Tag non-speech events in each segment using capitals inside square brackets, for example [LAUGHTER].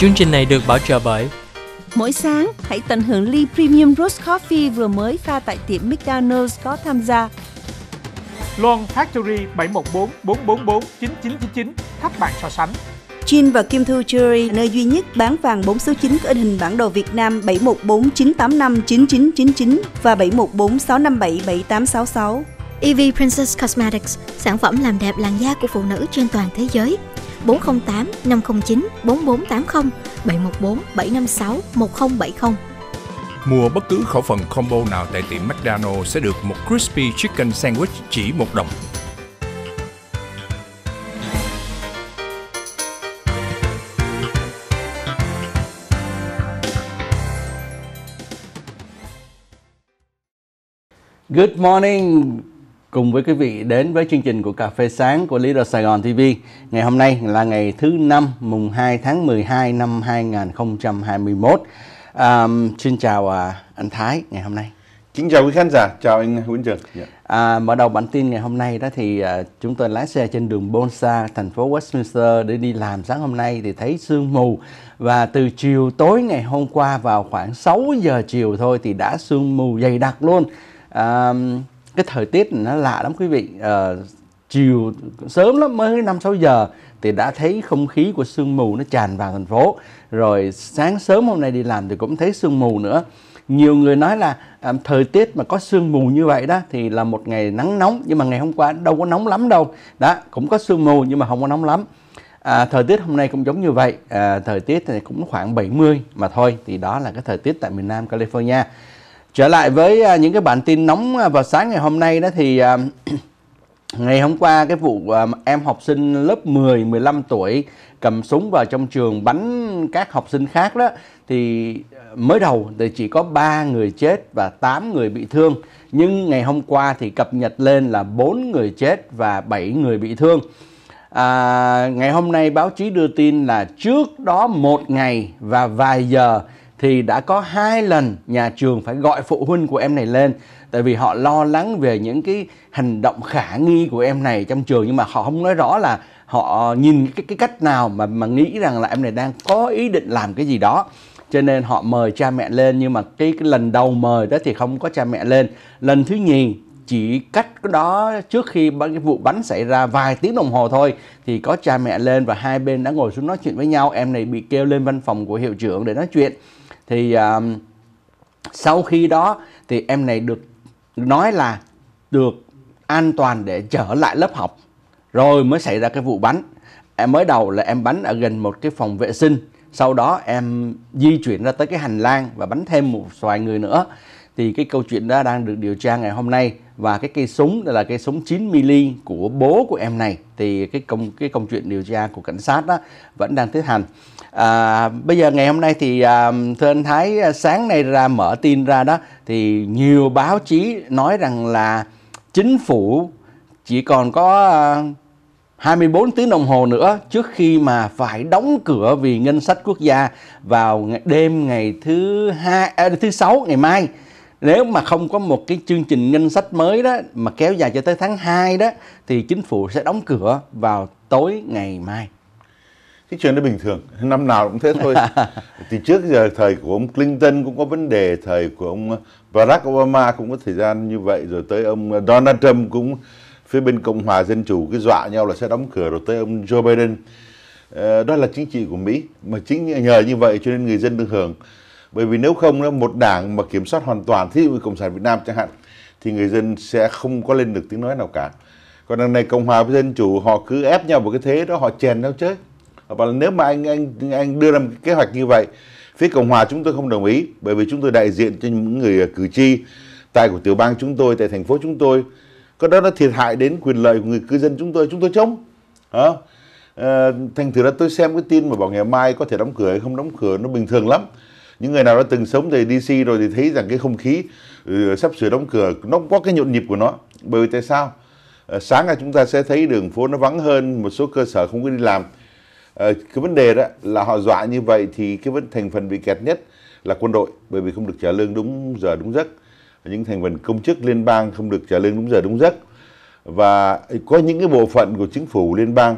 Chương trình này được bảo trợ bởi Mỗi sáng, hãy tận hưởng ly Premium Roast Coffee vừa mới pha tại tiệm McDonald's có tham gia. Loan Factory 714 444 9999 thắp bạn so sánh. Chin và Kim Thu Jewelry, nơi duy nhất bán vàng 4 số 9 có hình bản đồ Việt Nam 714 985 9999 và 714 657 7866. EV Princess Cosmetics, sản phẩm làm đẹp làn da của phụ nữ trên toàn thế giới – 408 509 4480 714 756 1070. Mua bất cứ khẩu phần combo nào tại tiệm McDonald's sẽ được một crispy chicken sandwich chỉ một đồng. Good morning, cùng với quý vị đến với chương trình của Cà phê sáng của Lý do Sài Gòn TV. Ngày hôm nay là ngày thứ năm mùng 2 tháng 12 năm 2021. À, xin chào à, anh Thái ngày hôm nay. Kính chào quý khán giả, chào anh Nguyễn Trường. Yeah. Dạ. À, mở đầu bản tin ngày hôm nay đó thì à, chúng tôi lái xe trên đường Bonsa, thành phố Westminster để đi làm sáng hôm nay thì thấy sương mù và từ chiều tối ngày hôm qua vào khoảng 6 giờ chiều thôi thì đã sương mù dày đặc luôn. À, cái thời tiết nó lạ lắm quý vị à, chiều sớm lắm mới năm sáu giờ thì đã thấy không khí của sương mù nó tràn vào thành phố rồi sáng sớm hôm nay đi làm thì cũng thấy sương mù nữa nhiều người nói là à, thời tiết mà có sương mù như vậy đó thì là một ngày nắng nóng nhưng mà ngày hôm qua đâu có nóng lắm đâu đó cũng có sương mù nhưng mà không có nóng lắm à, thời tiết hôm nay cũng giống như vậy à, thời tiết thì cũng khoảng 70 mà thôi thì đó là cái thời tiết tại miền Nam California trở lại với à, những cái bản tin nóng à, vào sáng ngày hôm nay đó thì à, [CLEARS THROAT] ngày hôm qua cái vụ em học sinh lớp 10 15 tuổi cầm súng vào trong trường bắn các học sinh khác đó thì mới đầu thì chỉ có 3 người chết và 8 người bị thương nhưng ngày hôm qua thì cập nhật lên là 4 người chết và 7 người bị thương. À, ngày hôm nay báo chí đưa tin là trước đó một ngày và vài giờ thì đã có hai lần nhà trường phải gọi phụ huynh của em này lên tại vì họ lo lắng về những cái hành động khả nghi của em này trong trường nhưng mà họ không nói rõ là họ nhìn cái, cái cách nào mà mà nghĩ rằng là em này đang có ý định làm cái gì đó cho nên họ mời cha mẹ lên nhưng mà cái, cái lần đầu mời đó thì không có cha mẹ lên lần thứ nhì chỉ cách đó trước khi cái vụ bắn xảy ra vài tiếng đồng hồ thôi thì có cha mẹ lên và hai bên đã ngồi xuống nói chuyện với nhau em này bị kêu lên văn phòng của hiệu trưởng để nói chuyện thì uh, sau khi đó thì em này được nói là được an toàn để trở lại lớp học rồi mới xảy ra cái vụ bắn em mới đầu là em bắn ở gần một cái phòng vệ sinh sau đó em di chuyển ra tới cái hành lang và bắn thêm một vài người nữa thì cái câu chuyện đó đang được điều tra ngày hôm nay và cái cây súng là cây súng 9 mm của bố của em này thì cái công cái công chuyện điều tra của cảnh sát đó vẫn đang tiến hành À, bây giờ ngày hôm nay thì à, thưa anh Thái à, sáng nay ra mở tin ra đó thì nhiều báo chí nói rằng là chính phủ chỉ còn có à, 24 tiếng đồng hồ nữa trước khi mà phải đóng cửa vì ngân sách quốc gia vào đêm ngày thứ hai à, thứ sáu ngày mai nếu mà không có một cái chương trình ngân sách mới đó mà kéo dài cho tới tháng 2 đó thì chính phủ sẽ đóng cửa vào tối ngày mai cái chuyện nó bình thường năm nào cũng thế thôi [LAUGHS] thì trước giờ thời của ông Clinton cũng có vấn đề thời của ông Barack Obama cũng có thời gian như vậy rồi tới ông Donald Trump cũng phía bên Cộng hòa Dân chủ cứ dọa nhau là sẽ đóng cửa rồi tới ông Joe Biden ờ, đó là chính trị của Mỹ mà chính nhờ như vậy cho nên người dân được hưởng bởi vì nếu không một đảng mà kiểm soát hoàn toàn thí dụ như Cộng sản Việt Nam chẳng hạn thì người dân sẽ không có lên được tiếng nói nào cả còn đằng này Cộng hòa với Dân chủ họ cứ ép nhau vào cái thế đó họ chèn nhau chơi và nếu mà anh anh anh đưa ra một kế hoạch như vậy phía cộng hòa chúng tôi không đồng ý bởi vì chúng tôi đại diện cho những người ờ, cử tri tại của tiểu bang chúng tôi tại thành phố chúng tôi có đó nó thiệt hại đến quyền lợi của người cư dân chúng tôi chúng tôi chống à, thành thử là tôi xem cái tin mà bảo ngày mai có thể đóng cửa hay không đóng cửa nó bình thường lắm những người nào đã từng sống tại DC rồi thì thấy rằng cái không khí ừ, sắp sửa đóng cửa nó có cái nhộn nhịp của nó bởi vì tại sao ờ, sáng là chúng ta sẽ thấy đường phố nó vắng hơn một số cơ sở không có đi làm Ờ, cái vấn đề đó là họ dọa như vậy thì cái vấn thành phần bị kẹt nhất là quân đội bởi vì không được trả lương đúng giờ đúng giấc những thành phần công chức liên bang không được trả lương đúng giờ đúng giấc và có những cái bộ phận của chính phủ liên bang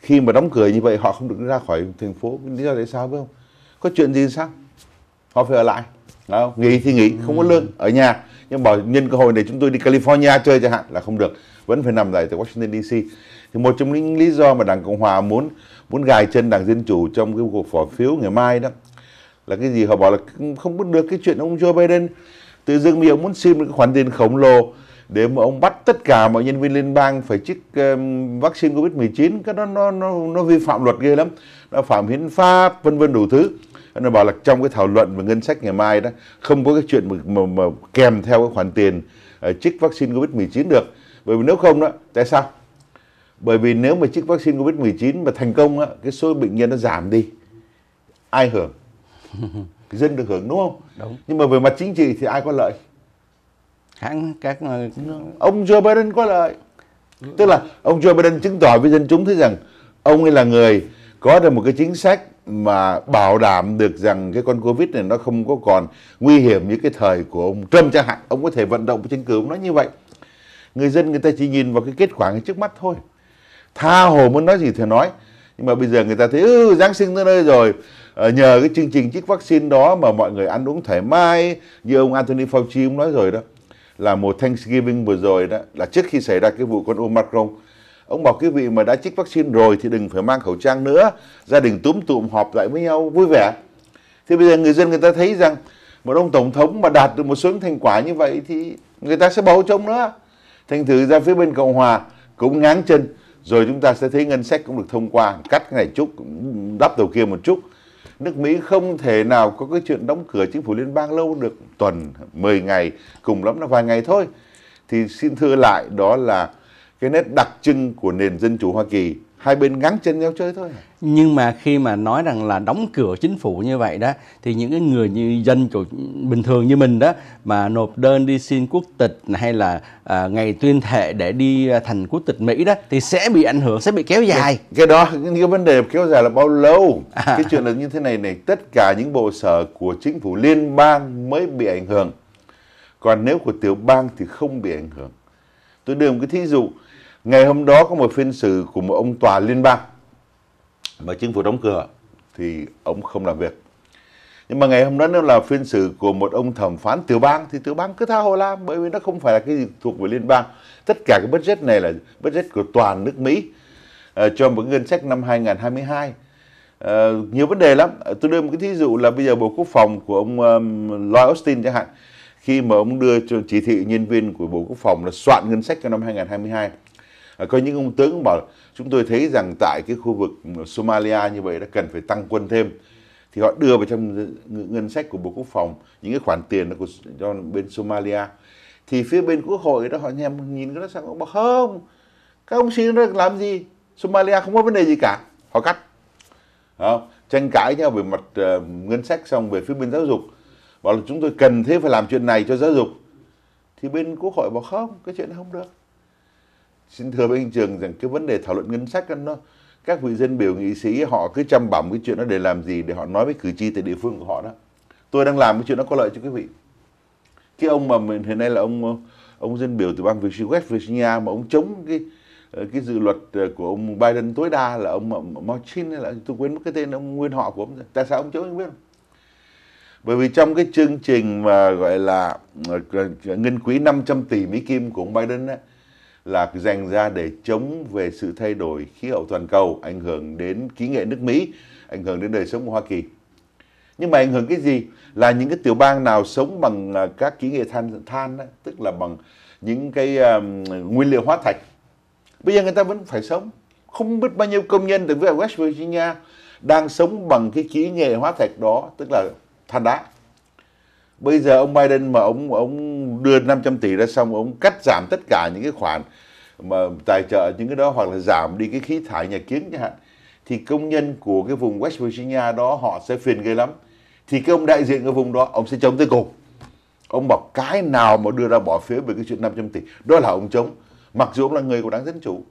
khi mà đóng cửa như vậy họ không được ra khỏi thành phố lý do tại sao phải không có chuyện gì sao họ phải ở lại đó, nghỉ thì nghỉ không có lương ở nhà nhưng bảo nhân cơ hội này chúng tôi đi California chơi chẳng hạn là không được vẫn phải nằm lại tại Washington DC thì một trong những lý do mà đảng cộng hòa muốn muốn gài chân đảng Dân Chủ trong cái cuộc bỏ phiếu ngày mai đó là cái gì họ bảo là không biết được cái chuyện ông Joe Biden tự dưng bây giờ muốn xin một cái khoản tiền khổng lồ để mà ông bắt tất cả mọi nhân viên liên bang phải chích um, vaccine covid 19 cái đó nó nó nó vi phạm luật ghê lắm nó phạm hiến pháp vân vân đủ thứ nó bảo là trong cái thảo luận về ngân sách ngày mai đó không có cái chuyện mà, mà, mà kèm theo cái khoản tiền uh, trích vaccine covid 19 được bởi vì nếu không đó tại sao bởi vì nếu mà chiếc vaccine Covid-19 mà thành công á, cái số bệnh nhân nó giảm đi, ai hưởng? [LAUGHS] Dân được hưởng đúng không? Đúng. Nhưng mà về mặt chính trị thì ai có lợi? Hắn các ờ, ông Joe Biden có lợi. Tức là ông Joe Biden chứng tỏ với dân chúng thấy rằng ông ấy là người có được một cái chính sách mà bảo đảm được rằng cái con Covid này nó không có còn nguy hiểm như cái thời của ông Trump chẳng hạn. Ông có thể vận động tranh cử ông nói như vậy. Người dân người ta chỉ nhìn vào cái kết quả ngay trước mắt thôi tha hồ muốn nói gì thì nói nhưng mà bây giờ người ta thấy ừ, giáng sinh tới nơi rồi ờ, nhờ cái chương trình chích vaccine đó mà mọi người ăn uống thoải mái như ông Anthony Fauci cũng nói rồi đó là một Thanksgiving vừa rồi đó là trước khi xảy ra cái vụ con Omicron ông bảo quý vị mà đã chích vaccine rồi thì đừng phải mang khẩu trang nữa gia đình túm tụm họp lại với nhau vui vẻ thì bây giờ người dân người ta thấy rằng một ông tổng thống mà đạt được một số thành quả như vậy thì người ta sẽ bầu trông nữa thành thử ra phía bên cộng hòa cũng ngáng chân rồi chúng ta sẽ thấy ngân sách cũng được thông qua cắt cái này chút đắp đầu kia một chút nước Mỹ không thể nào có cái chuyện đóng cửa chính phủ liên bang lâu được tuần 10 ngày cùng lắm là vài ngày thôi thì xin thưa lại đó là cái nét đặc trưng của nền dân chủ Hoa Kỳ hai bên gắn chân nhau chơi thôi nhưng mà khi mà nói rằng là đóng cửa chính phủ như vậy đó thì những cái người như dân chủ, bình thường như mình đó mà nộp đơn đi xin quốc tịch hay là à, ngày tuyên thệ để đi à, thành quốc tịch Mỹ đó thì sẽ bị ảnh hưởng sẽ bị kéo dài cái, cái đó cái vấn đề kéo dài là bao lâu à. cái chuyện là như thế này này tất cả những bộ sở của chính phủ liên bang mới bị ảnh hưởng còn nếu của tiểu bang thì không bị ảnh hưởng tôi đưa một cái thí dụ Ngày hôm đó có một phiên xử của một ông tòa liên bang mà chính phủ đóng cửa thì ông không làm việc. Nhưng mà ngày hôm đó nếu là phiên xử của một ông thẩm phán tiểu bang thì tiểu bang cứ tha hồ làm bởi vì nó không phải là cái gì thuộc về liên bang. Tất cả cái budget này là budget của toàn nước Mỹ uh, cho một ngân sách năm 2022. Uh, ờ, nhiều vấn đề lắm. Tôi đưa một cái thí dụ là bây giờ Bộ Quốc phòng của ông um, Lloyd Austin chẳng hạn khi mà ông đưa cho chỉ thị nhân viên của Bộ Quốc phòng là soạn ngân sách cho năm 2022 À, có những ông tướng bảo chúng tôi thấy rằng tại cái khu vực Somalia như vậy đã cần phải tăng quân thêm thì họ đưa vào trong ngân sách của Bộ Quốc phòng những cái khoản tiền của cho bên Somalia thì phía bên quốc hội đó họ nhèm nhìn cái đó sang bảo không các ông xin nó làm gì Somalia không có vấn đề gì cả họ cắt không? tranh cãi nhau về mặt uh, ngân sách xong về phía bên giáo dục bảo là chúng tôi cần thế phải làm chuyện này cho giáo dục thì bên quốc hội bảo không cái chuyện này không được xin thưa với anh Trường rằng cái vấn đề thảo luận ngân sách nó các vị dân biểu nghị sĩ họ cứ chăm bẩm cái chuyện đó để làm gì để họ nói với cử tri tại địa phương của họ đó tôi đang làm cái chuyện đó có lợi cho quý vị cái ông mà mình hiện nay là ông ông dân biểu từ bang Virginia mà ông chống cái ờ, cái dự luật ờ, của ông Biden tối đa là ông ờ, Marchin hay là tôi quên mất cái tên ông nguyên họ của ông tại sao ông chống không biết không? bởi vì trong cái chương trình mà gọi là ngân quỹ 500 tỷ Mỹ kim của ông Biden ấy, là dành ra để chống về sự thay đổi khí hậu toàn cầu ảnh hưởng đến kỹ nghệ nước Mỹ, ảnh hưởng đến đời sống của Hoa Kỳ. Nhưng mà ảnh hưởng cái gì? Là những cái tiểu bang nào sống bằng à, các kỹ nghệ than than đó, tức là bằng những cái um, nguyên liệu hóa thạch. Bây giờ người ta vẫn phải sống. Không biết bao nhiêu công nhân từ West Virginia đang sống bằng cái kỹ nghệ hóa thạch đó, tức là than đá. Bây giờ ông Biden mà ông ông ông đưa 500 tỷ ra xong ông cắt giảm tất cả những cái khoản mà tài trợ những cái đó hoặc là giảm đi cái khí thải nhà kính chẳng hạn thì công nhân của cái vùng West Virginia đó họ sẽ phiền ghê lắm thì cái ông đại diện cái vùng đó ông sẽ chống tới cùng ông bảo cái nào mà đưa ra bỏ phiếu về cái chuyện 500 tỷ đó là ông chống mặc dù ông là người của đảng dân chủ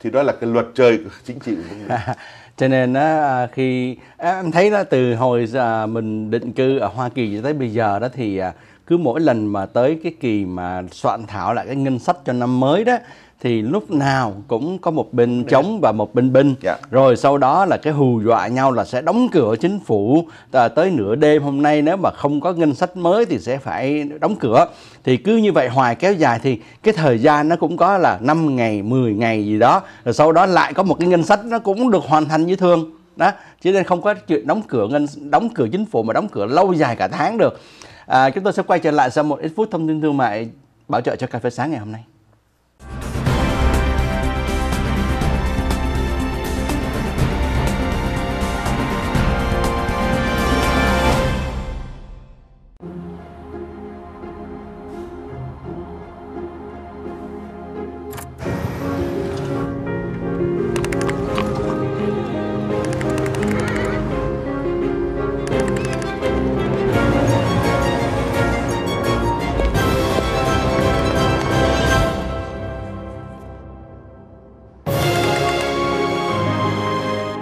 thì đó là cái luật trời của chính trị của người [LAUGHS] cho nên à, khi em thấy là từ hồi à, mình định cư ở Hoa Kỳ cho tới bây giờ đó thì à, cứ mỗi lần mà tới cái kỳ mà soạn thảo lại cái ngân sách cho năm mới đó thì lúc nào cũng có một bên chống và một bên binh yeah. Dạ. rồi sau đó là cái hù dọa nhau là sẽ đóng cửa chính phủ à, tới nửa đêm hôm nay nếu mà không có ngân sách mới thì sẽ phải đóng cửa thì cứ như vậy hoài kéo dài thì cái thời gian nó cũng có là 5 ngày 10 ngày gì đó rồi sau đó lại có một cái ngân sách nó cũng được hoàn thành như thường đó chứ nên không có chuyện đóng cửa ngân đóng cửa chính phủ mà đóng cửa lâu dài cả tháng được À, chúng tôi sẽ quay trở lại sau một ít phút thông tin thương mại bảo trợ cho cà phê sáng ngày hôm nay.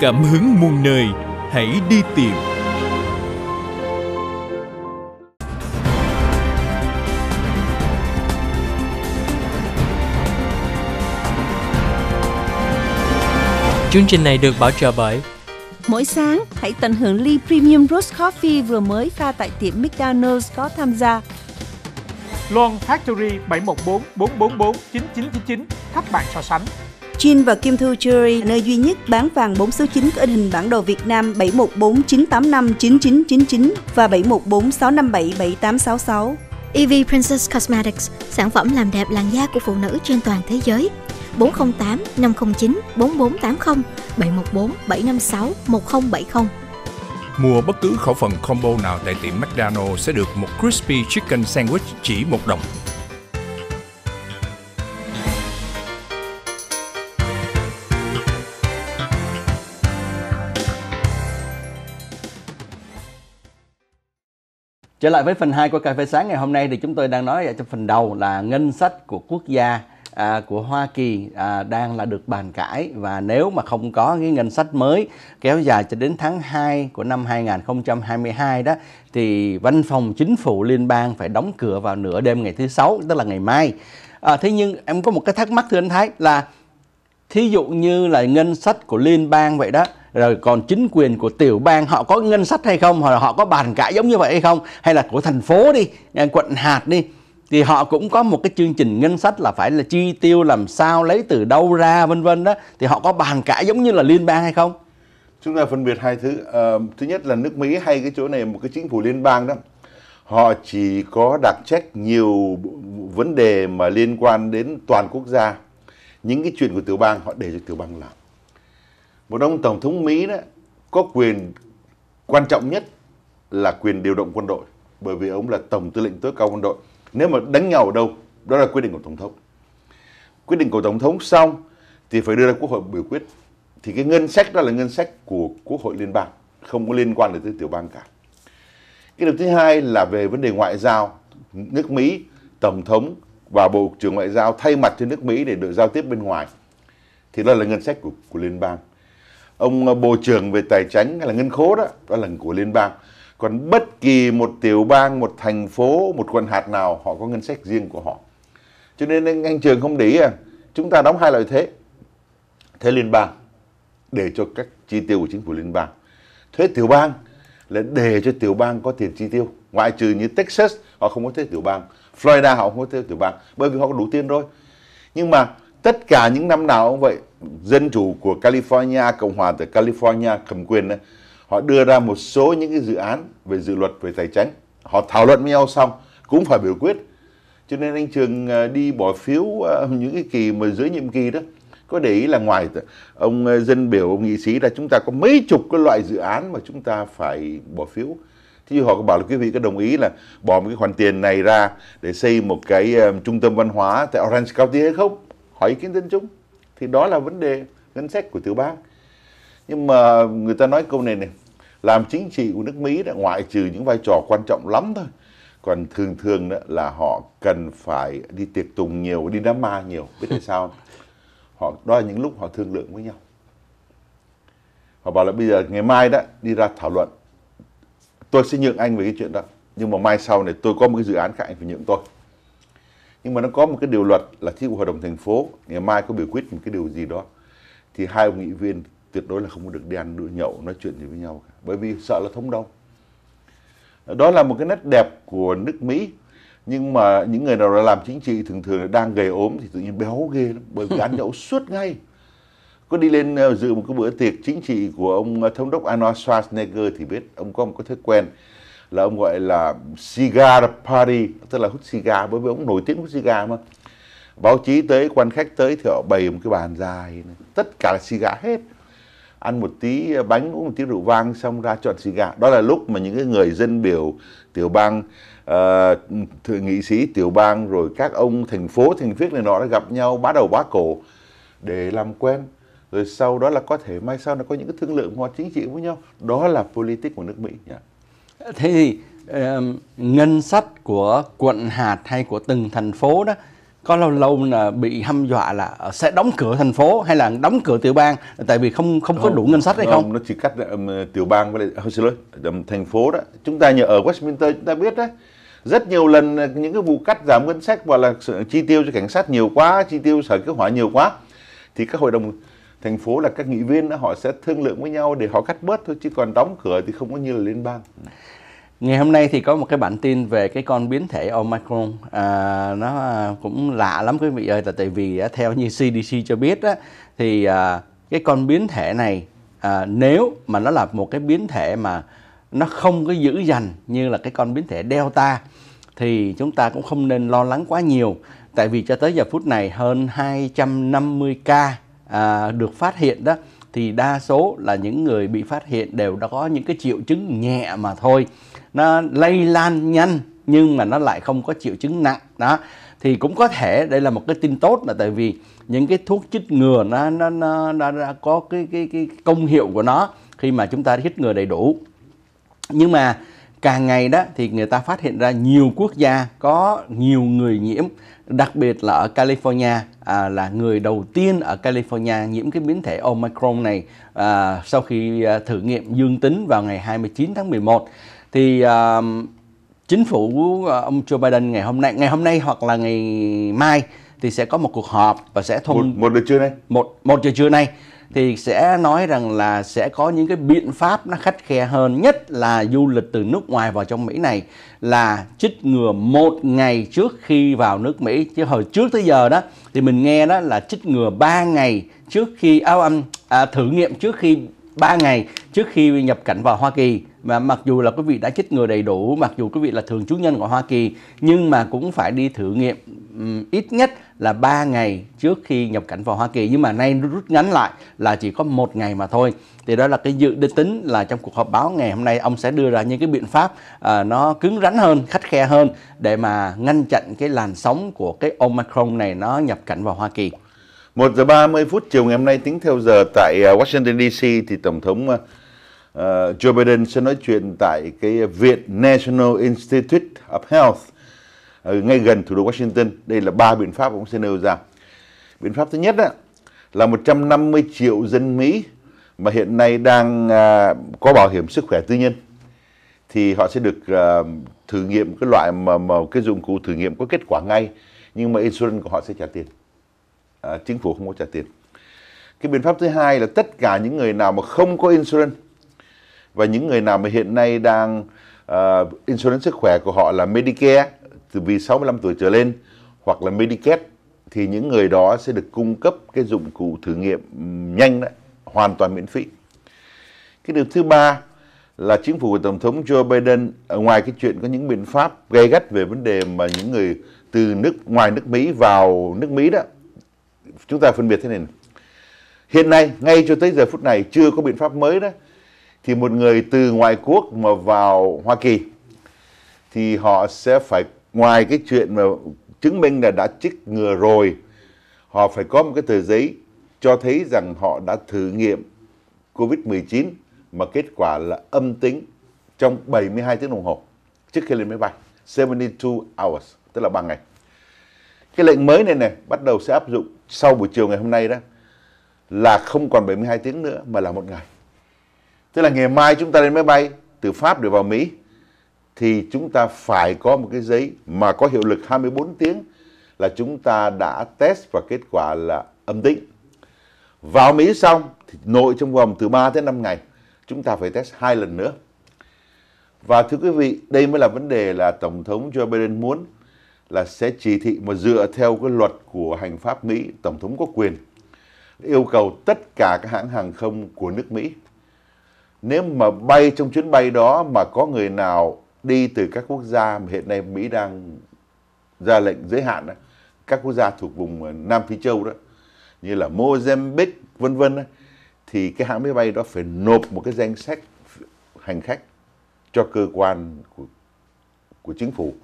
cảm hứng muôn nơi, hãy đi tìm. Chương trình này được bảo trợ bởi Mỗi sáng, hãy tận hưởng ly Premium Roast Coffee vừa mới pha tại tiệm McDonald's có tham gia. Loan Factory 714 444 9999 thắp bạn so sánh. Chin và Kim Thu Jewelry, nơi duy nhất bán vàng 4 số 9 có in hình bản đồ Việt Nam 7149859999 và 7146577866. EV Princess Cosmetics, sản phẩm làm đẹp làn da của phụ nữ trên toàn thế giới. 408 509 4480 714 756 1070. Mua bất cứ khẩu phần combo nào tại tiệm McDonald's sẽ được một Crispy Chicken Sandwich chỉ một đồng. Trở lại với phần 2 của Cà phê sáng ngày hôm nay thì chúng tôi đang nói ở trong phần đầu là ngân sách của quốc gia à, của Hoa Kỳ à, đang là được bàn cãi và nếu mà không có cái ngân sách mới kéo dài cho đến tháng 2 của năm 2022 đó thì văn phòng chính phủ liên bang phải đóng cửa vào nửa đêm ngày thứ sáu tức là ngày mai. À, thế nhưng em có một cái thắc mắc thưa anh Thái là thí dụ như là ngân sách của liên bang vậy đó rồi còn chính quyền của tiểu bang họ có ngân sách hay không hoặc là họ có bàn cãi giống như vậy hay không hay là của thành phố đi à, quận hạt đi thì họ cũng có một cái chương trình ngân sách là phải là chi tiêu làm sao lấy từ đâu ra vân vân đó thì họ có bàn cãi giống như là liên bang hay không chúng ta phân biệt hai thứ à, thứ nhất là nước mỹ hay cái chỗ này một cái chính phủ liên bang đó họ chỉ có đặc trách nhiều vấn đề mà liên quan đến toàn quốc gia những cái chuyện của tiểu bang họ để cho tiểu bang làm một ông tổng thống Mỹ đó có quyền quan trọng nhất là quyền điều động quân đội bởi vì ông là tổng tư lệnh tối cao quân đội. Nếu mà đánh nhau ở đâu, đó là quyết định của tổng thống. Quyết định của tổng thống xong thì phải đưa ra quốc hội biểu quyết. Thì cái ngân sách đó là ngân sách của quốc hội liên bang, không có liên quan đến tới tiểu bang cả. Cái điều thứ hai là về vấn đề ngoại giao, nước Mỹ, tổng thống và bộ trưởng ngoại giao thay mặt cho nước Mỹ để được giao tiếp bên ngoài thì đó là ngân sách của, của liên bang ông ờ, bộ trưởng về tài chính hay là ngân khố đó đó là của liên bang còn bất kỳ một tiểu bang một thành phố một quận hạt nào họ có ngân sách riêng của họ cho nên anh, anh trường không để ý à chúng ta đóng hai loại thuế thuế liên bang để cho các chi tiêu của chính phủ liên bang thuế tiểu bang là để cho tiểu bang có tiền chi tiêu ngoại trừ như Texas họ không có thuế tiểu bang Florida họ không có thuế tiểu bang bởi vì họ có đủ tiền rồi nhưng mà tất cả những năm nào cũng vậy dân chủ của California Cộng hòa từ California cầm quyền họ đưa ra một số những cái dự án về dự luật về tài chính họ thảo luận với nhau xong cũng phải biểu quyết cho nên anh Trường ờ, đi bỏ phiếu ờ, những cái kỳ mà dưới nhiệm kỳ đó có để ý là ngoài ông ờ, dân biểu ông nghị sĩ là chúng ta có mấy chục cái loại dự án mà chúng ta phải bỏ phiếu thì họ có bảo là quý vị có đồng ý là bỏ một cái khoản tiền này ra để xây một cái trung tâm văn hóa tại Orange County hay không hỏi ý kiến dân chúng thì đó là vấn đề ngân sách của tiểu bang nhưng mà người ta nói câu này này làm chính trị của nước Mỹ đã ngoại trừ những vai trò quan trọng lắm thôi còn thường thường đó là họ cần phải đi tiệc tùng nhiều đi đám ma nhiều biết tại sao [LAUGHS] họ đó là những lúc họ thương lượng với nhau họ bảo là bây giờ ngày mai đó đi ra thảo luận tôi sẽ nhượng anh về cái chuyện đó nhưng mà mai sau này tôi có một cái dự án khác anh phải nhượng tôi nhưng mà nó có một cái điều luật là khi hội đồng thành phố ngày mai có biểu quyết một cái điều gì đó thì hai ông nghị viên tuyệt đối là không được đi ăn đũa nhậu nói chuyện gì với nhau cả bởi vì sợ là thống đông đó là một cái nét đẹp của nước Mỹ nhưng mà những người nào đã làm chính trị thường thường là đang gầy ốm thì tự nhiên béo ghê lắm bởi vì ăn nhậu [LAUGHS] suốt ngay có đi lên ờ, dự một cái bữa tiệc chính trị của ông ờ, thống đốc Arnold Schwarzenegger thì biết ông có một cái thói quen là ông gọi là cigar party tức là hút cigar bởi vì ông nổi tiếng hút cigar mà báo chí tới quan khách tới thì họ bày một cái bàn dài này. tất cả là cigar hết ăn một tí bánh uống một tí rượu vang xong ra chọn cigar đó là lúc mà những cái người dân biểu tiểu bang uh, thượng nghị sĩ tiểu bang rồi các ông thành phố thành phiết này nọ đã gặp nhau bá đầu bá cổ để làm quen rồi sau đó là có thể mai sau nó có những cái thương lượng hoặc chính trị với nhau đó là politics của nước mỹ nhỉ? thế thì um, ngân sách của quận hạt hay của từng thành phố đó có lâu lâu là bị hăm dọa là ờ, sẽ đóng cửa thành phố hay là đóng cửa tiểu bang tại vì không không có đủ ngân sách hay không? không nó chỉ cắt um, tiểu bang với lại ờ, xin lỗi um, thành phố đó chúng ta như ở Westminster chúng ta biết đấy rất nhiều lần ờ, những cái vụ cắt giảm ngân sách và là chi tiêu cho cảnh sát nhiều quá chi tiêu sở cứu hỏa nhiều quá thì các hội đồng thành phố là các nghị viên đó, họ sẽ thương lượng với nhau để họ cắt bớt thôi chứ còn đóng cửa thì không có như là liên bang ngày hôm nay thì có một cái bản tin về cái con biến thể omicron à, nó cũng lạ lắm quý vị ơi là tại vì theo như cdc cho biết á, thì à, cái con biến thể này à, nếu mà nó là một cái biến thể mà nó không có dữ dằn như là cái con biến thể delta thì chúng ta cũng không nên lo lắng quá nhiều tại vì cho tới giờ phút này hơn 250 ca à, được phát hiện đó thì đa số là những người bị phát hiện đều đã có những cái triệu chứng nhẹ mà thôi nó lây lan nhanh nhưng mà nó lại không có triệu chứng nặng đó thì cũng có thể đây là một cái tin tốt là tại vì những cái thuốc chích ngừa nó nó nó, nó, nó có cái, cái cái công hiệu của nó khi mà chúng ta chích ngừa đầy đủ nhưng mà càng ngày đó thì người ta phát hiện ra nhiều quốc gia có nhiều người nhiễm đặc biệt là ở California à, là người đầu tiên ở California nhiễm cái biến thể Omicron này à, sau khi à, thử nghiệm dương tính vào ngày 29 tháng 11 thì à, chính phủ à, ông Joe Biden ngày hôm nay ngày hôm nay hoặc là ngày mai thì sẽ có một cuộc họp và sẽ thông một, một giờ trưa nay một một giờ trưa nay thì sẽ nói rằng là sẽ có những cái biện pháp nó khắt khe hơn nhất là du lịch từ nước ngoài vào trong Mỹ này là chích ngừa một ngày trước khi vào nước Mỹ chứ hồi trước tới giờ đó thì mình nghe đó là chích ngừa 3 ngày trước khi áo à, âm um, à, thử nghiệm trước khi 3 ngày trước khi nhập cảnh vào Hoa Kỳ mà mặc dù là quý vị đã chích ngừa đầy đủ, mặc dù quý vị là thường trú nhân của Hoa Kỳ nhưng mà cũng phải đi thử nghiệm um, ít nhất là 3 ngày trước khi nhập cảnh vào Hoa Kỳ nhưng mà nay rút ngắn lại là chỉ có một ngày mà thôi. Thì đó là cái dự định tính là trong cuộc họp báo ngày hôm nay ông sẽ đưa ra những cái biện pháp uh, nó cứng rắn hơn, khắt khe hơn để mà ngăn chặn cái làn sóng của cái Omicron này nó nhập cảnh vào Hoa Kỳ. 1 giờ 30 phút chiều ngày hôm nay tính theo giờ tại à, Washington DC thì Tổng thống à, à, Joe Biden sẽ nói chuyện tại cái Viện National Institute of Health ngay gần thủ đô Washington. Đây là ba biện pháp ông sẽ nêu ra. Biện pháp thứ nhất là 150 triệu dân Mỹ mà hiện nay đang có bảo hiểm sức khỏe tư nhân thì họ sẽ được thử nghiệm cái loại mà, mà cái dụng cụ thử nghiệm có kết quả ngay nhưng mà insulin của họ sẽ trả tiền à, chính phủ không có trả tiền cái biện pháp thứ hai là tất cả những người nào mà không có insurance và những người nào mà hiện nay đang uh, insurance sức khỏe của họ là Medicare từ vì 65 tuổi trở lên hoặc là Medicaid thì những người đó sẽ được cung cấp cái dụng cụ thử nghiệm nhanh đấy, hoàn toàn miễn phí. Cái điều thứ ba là chính phủ của Tổng thống Joe Biden ngoài cái chuyện có những biện pháp gây gắt về vấn đề mà những người từ nước ngoài nước Mỹ vào nước Mỹ đó chúng ta phân biệt thế này, này hiện nay ngay cho tới giờ phút này chưa có biện pháp mới đó thì một người từ ngoại quốc mà vào Hoa Kỳ thì họ sẽ phải ngoài cái chuyện mà chứng minh là đã chích ngừa rồi họ phải có một cái tờ giấy cho thấy rằng họ đã thử nghiệm Covid-19 mà kết quả là âm tính trong 72 tiếng đồng hồ trước khi lên máy bay 72 hours tức là 3 ngày cái lệnh mới này này bắt đầu sẽ áp dụng sau buổi chiều ngày hôm nay đó là không còn 72 tiếng nữa mà là một ngày. Tức là ngày mai chúng ta lên máy bay từ Pháp để vào Mỹ thì chúng ta phải có một cái giấy mà có hiệu lực 24 tiếng là chúng ta đã test và kết quả là âm tính. Vào Mỹ xong thì nội trong vòng từ 3 tới 5 ngày chúng ta phải test hai lần nữa. Và thưa quý vị, đây mới là vấn đề là Tổng thống Joe Biden muốn là sẽ chỉ thị mà dựa theo cái luật của hành pháp Mỹ, Tổng thống có quyền yêu cầu tất cả các hãng hàng không của nước Mỹ. Nếu mà bay trong chuyến bay đó mà có người nào đi từ các quốc gia mà hiện nay Mỹ đang ra lệnh giới hạn các quốc gia thuộc vùng Nam Phi Châu đó, như là Mozambique vân vân thì cái hãng máy bay đó phải nộp một cái danh sách hành khách cho cơ quan của, của chính phủ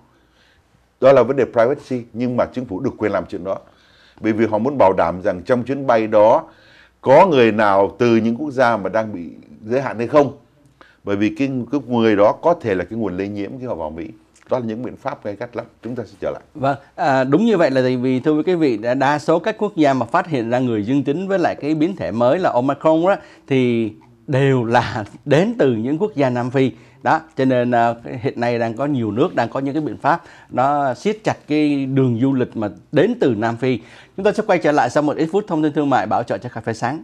đó là vấn đề privacy nhưng mà chính phủ được quyền làm chuyện đó bởi vì họ muốn bảo đảm rằng trong chuyến bay đó có người nào từ những quốc gia mà đang bị giới hạn hay không bởi vì cái, cái người đó có thể là cái nguồn lây nhiễm khi họ vào Mỹ đó là những biện pháp gay gắt lắm chúng ta sẽ trở lại vâng à, đúng như vậy là tại vì thưa quý vị đa, đa số các quốc gia mà phát hiện ra người dương tính với lại cái biến thể mới là omicron đó thì đều là đến từ những quốc gia nam phi đó cho nên uh, hiện nay đang có nhiều nước đang có những cái biện pháp nó siết chặt cái đường du lịch mà đến từ Nam Phi chúng ta sẽ quay trở lại sau một ít phút thông tin thương mại bảo trợ cho cà phê sáng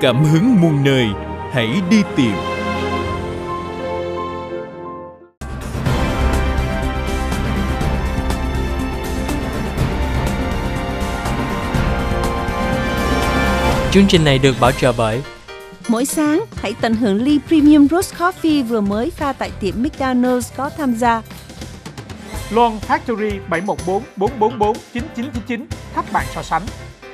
cảm hứng muôn nơi, hãy đi tìm. Chương trình này được bảo trợ bởi Mỗi sáng, hãy tận hưởng ly Premium Roast Coffee vừa mới pha tại tiệm McDonald's có tham gia. Loan Factory 714 444 9999 thắp bạn so sánh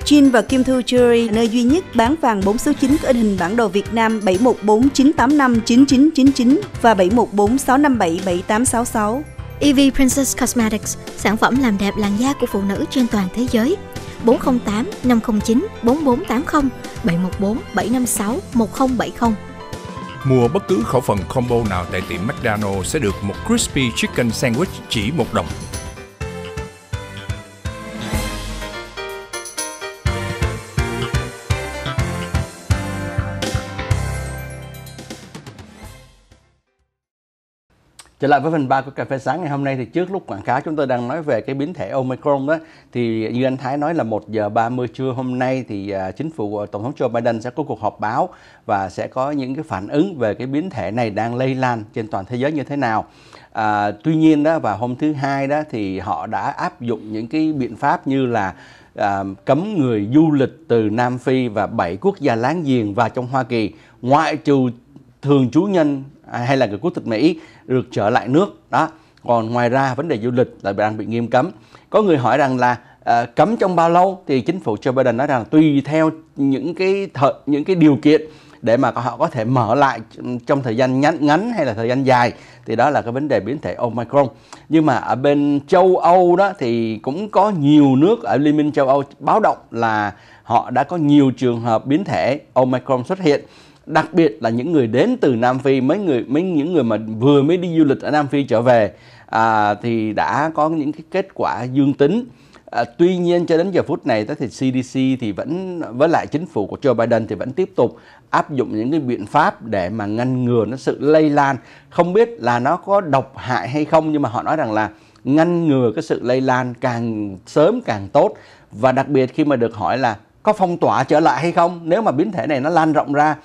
Jin và Kim Thư Jewelry, nơi duy nhất bán vàng 4 số 9 có in hình bản đồ Việt Nam 7149859999 và 7146577866. EV Princess Cosmetics, sản phẩm làm đẹp làn da của phụ nữ trên toàn thế giới. 408 509 4480 714 756 1070. Mua bất cứ khẩu phần combo nào tại tiệm McDonald's sẽ được một Crispy Chicken Sandwich chỉ một đồng. Trở lại với phần 3 của cà phê sáng ngày hôm nay thì trước lúc quảng cáo chúng tôi đang nói về cái biến thể Omicron đó thì như anh Thái nói là 1 giờ 30 trưa hôm nay thì à, chính phủ à, tổng thống Joe Biden sẽ có cuộc họp báo và sẽ có những cái phản ứng về cái biến thể này đang lây lan trên toàn thế giới như thế nào. À, tuy nhiên đó và hôm thứ hai đó thì họ đã áp dụng những cái biện pháp như là à, cấm người du lịch từ Nam Phi và bảy quốc gia láng giềng vào trong Hoa Kỳ ngoại trừ thường trú nhân à, hay là người quốc tịch Mỹ được trở lại nước đó còn ngoài ra vấn đề du lịch lại đang bị nghiêm cấm có người hỏi rằng là à, cấm trong bao lâu thì chính phủ Joe Biden nói rằng là tùy theo những cái thợ, những cái điều kiện để mà họ có thể mở lại trong thời gian ngắn, ngắn hay là thời gian dài thì đó là cái vấn đề biến thể Omicron. Nhưng mà ở bên châu Âu đó thì cũng có nhiều nước ở Liên minh châu Âu báo động là họ đã có nhiều trường hợp biến thể Omicron xuất hiện đặc biệt là những người đến từ Nam Phi mấy người mấy những người mà vừa mới đi du lịch ở Nam Phi trở về à, thì đã có những cái kết quả dương tính à, tuy nhiên cho đến giờ phút này thì CDC thì vẫn với lại chính phủ của Joe Biden thì vẫn tiếp tục áp dụng những cái biện pháp để mà ngăn ngừa nó sự lây lan không biết là nó có độc hại hay không nhưng mà họ nói rằng là ngăn ngừa cái sự lây lan càng sớm càng tốt và đặc biệt khi mà được hỏi là có phong tỏa trở lại hay không nếu mà biến thể này nó lan rộng ra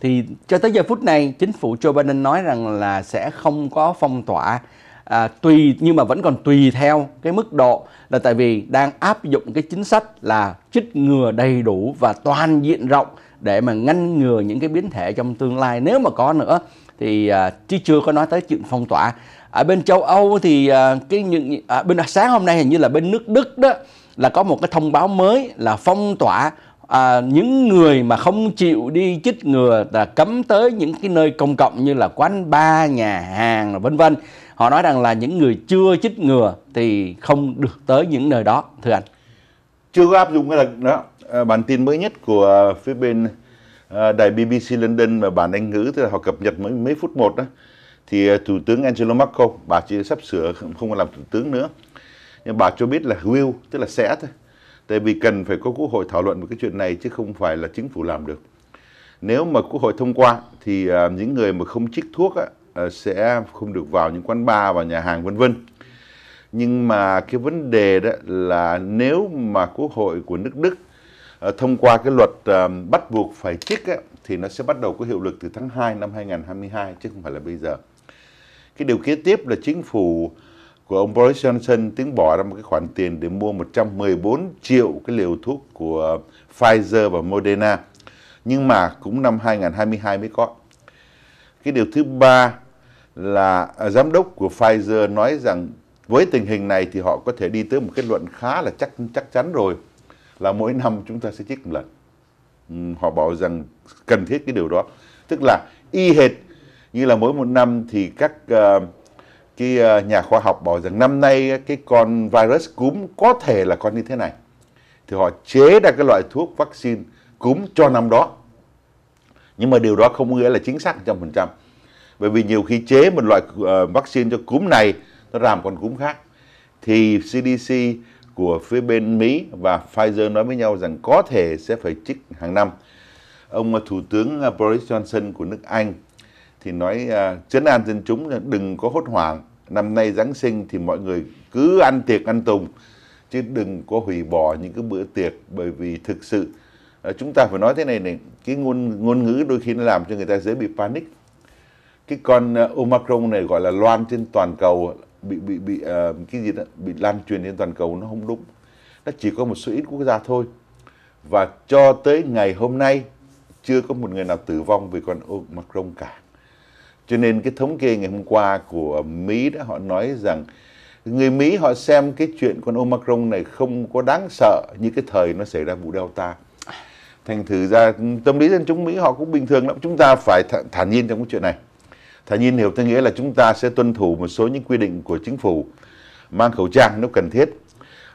thì cho tới giờ phút này chính phủ Joe Biden nói rằng là sẽ không có phong tỏa à, tùy nhưng mà vẫn còn tùy theo cái mức độ là tại vì đang áp dụng cái chính sách là chích ngừa đầy đủ và toàn diện rộng để mà ngăn ngừa những cái biến thể trong tương lai nếu mà có nữa thì à, chứ chưa có nói tới chuyện phong tỏa ở bên châu Âu thì à, cái những à, bên sáng hôm nay hình như là bên nước Đức đó là có một cái thông báo mới là phong tỏa à, những người mà không chịu đi chích ngừa là cấm tới những cái nơi công cộng như là quán bar, nhà hàng vân vân. Họ nói rằng là những người chưa chích ngừa thì không được tới những nơi đó thưa anh. Chưa có áp dụng cái lần đó. À, bản tin mới nhất của phía bên à, đài BBC London mà bản Anh ngữ tức là họ cập nhật mấy mấy phút một đó thì à, thủ tướng Angela Merkel bà chỉ sắp sửa không còn làm thủ tướng nữa nhưng bà cho biết là will tức là sẽ thôi Tại vì cần phải có quốc hội thảo luận về cái chuyện này chứ không phải là chính phủ làm được. Nếu mà quốc hội thông qua thì à, những người mà không trích thuốc à, sẽ không được vào những quán bar và nhà hàng vân vân. Nhưng mà cái vấn đề đó là nếu mà quốc hội của nước Đức à, thông qua cái luật bắt buộc phải trích thì nó sẽ bắt đầu có hiệu lực từ tháng 2 năm 2022 chứ không phải là bây giờ. Cái điều kế tiếp là chính phủ của ông Boris Johnson tính bỏ ra một cái khoản tiền để mua 114 triệu cái liều thuốc của Pfizer và Moderna. Nhưng mà cũng năm 2022 mới có. Cái điều thứ ba là à, giám đốc của Pfizer nói rằng với tình hình này thì họ có thể đi tới một kết luận khá là chắc chắc chắn rồi là mỗi năm chúng ta sẽ chích một lần. Ừ, họ bảo rằng cần thiết cái điều đó. Tức là y hệt như là mỗi một năm thì các uh, cái ờ, nhà khoa học bảo rằng năm nay cái con virus cúm có thể là con như thế này thì họ chế ra cái loại thuốc vaccine cúm cho năm đó nhưng mà điều đó không nghĩa là chính xác 100% bởi vì nhiều khi chế một loại uh, vaccine cho cúm này nó làm con cúm khác thì CDC của phía bên Mỹ và Pfizer nói với nhau rằng có thể sẽ phải trích hàng năm ông ờ, thủ tướng Boris Johnson của nước Anh thì nói uh, chấn an dân chúng là đừng có hốt hoảng năm nay giáng sinh thì mọi người cứ ăn tiệc ăn tùng chứ đừng có hủy bỏ những cái bữa tiệc bởi vì thực sự uh, chúng ta phải nói thế này này cái ngôn ngôn ngữ đôi khi nó làm cho người ta dễ bị panic cái con uh, omicron này gọi là loan trên toàn cầu bị bị bị uh, cái gì đó bị lan truyền trên toàn cầu nó không đúng nó chỉ có một số ít quốc gia thôi và cho tới ngày hôm nay chưa có một người nào tử vong vì con Omicron cả. Cho nên cái thống kê ngày hôm qua của Mỹ đã họ nói rằng người Mỹ họ xem cái chuyện con Omicron này không có đáng sợ như cái thời nó xảy ra vụ Delta. Thành thử ra ừ, tâm lý dân chúng Mỹ họ cũng bình thường lắm. Chúng ta phải th thản nhiên trong cái chuyện này. Thản nhiên hiểu theo nghĩa là chúng ta sẽ tuân thủ một số những quy định của chính phủ. Mang khẩu trang nếu cần thiết.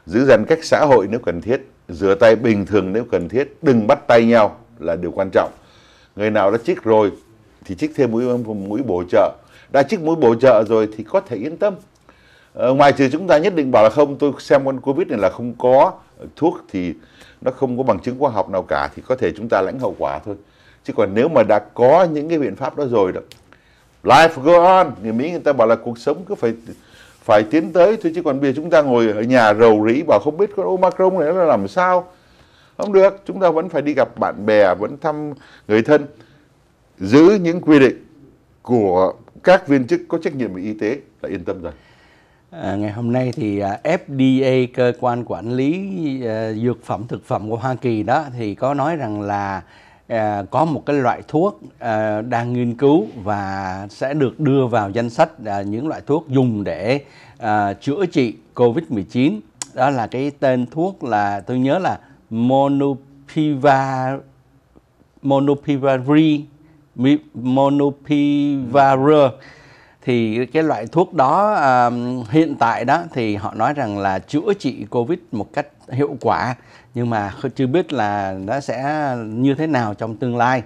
Giữ giãn cách xã hội nếu cần thiết. Rửa tay bình thường nếu cần thiết. Đừng bắt tay nhau là điều quan trọng. Người nào đã chích rồi thì trích thêm mũi mũi bổ trợ đã trích mũi bổ trợ rồi thì có thể yên tâm ờ, ngoài trừ chúng ta nhất định bảo là không tôi xem con covid này là không có thuốc thì nó không có bằng chứng khoa học nào cả thì có thể chúng ta lãnh hậu quả thôi chứ còn nếu mà đã có những cái biện pháp đó rồi đó life go on người mỹ người ta bảo là cuộc sống cứ phải phải tiến tới thôi chứ còn bây giờ chúng ta ngồi ở nhà rầu rĩ bảo không biết con omicron này nó làm sao không được chúng ta vẫn phải đi gặp bạn bè vẫn thăm người thân giữ những quy định của các viên chức có trách nhiệm về y tế là yên tâm rồi. À, ngày hôm nay thì à, FDA cơ quan quản lý uh, dược phẩm thực phẩm của Hoa Kỳ đó thì có nói rằng là uh, có một cái loại thuốc uh, đang nghiên cứu và sẽ được đưa vào danh sách uh, những loại thuốc dùng để uh, chữa trị COVID-19 đó là cái tên thuốc là tôi nhớ là monopiravir monopiravir Monopiravir thì cái loại thuốc đó um, hiện tại đó thì họ nói rằng là chữa trị covid một cách hiệu quả nhưng mà chưa biết là nó sẽ như thế nào trong tương lai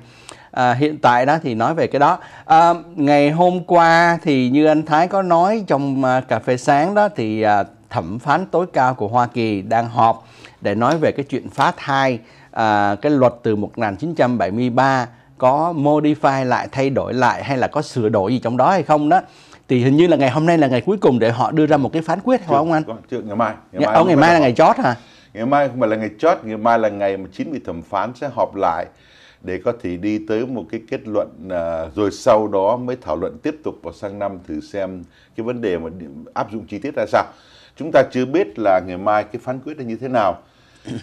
à, hiện tại đó thì nói về cái đó à, ngày hôm qua thì như anh Thái có nói trong à, cà phê sáng đó thì à, thẩm phán tối cao của Hoa Kỳ đang họp để nói về cái chuyện phá thai à, cái luật từ 1973 có modify lại thay đổi lại hay là có sửa đổi gì trong đó hay không đó thì hình như là ngày hôm nay là ngày cuối cùng để họ đưa ra một cái phán quyết phải không anh? Vâng, chưa, ngày mai. Ngày mai, ngày mai là, là ngày chót hả? Ngày mai không phải là ngày chót, ngày mai là ngày mà chín vị thẩm phán sẽ họp lại để có thể đi tới một cái kết luận à, rồi sau đó mới thảo luận tiếp tục vào sang năm thử xem cái vấn đề mà áp dụng chi tiết ra sao. Chúng ta chưa biết là ngày mai cái phán quyết là như thế nào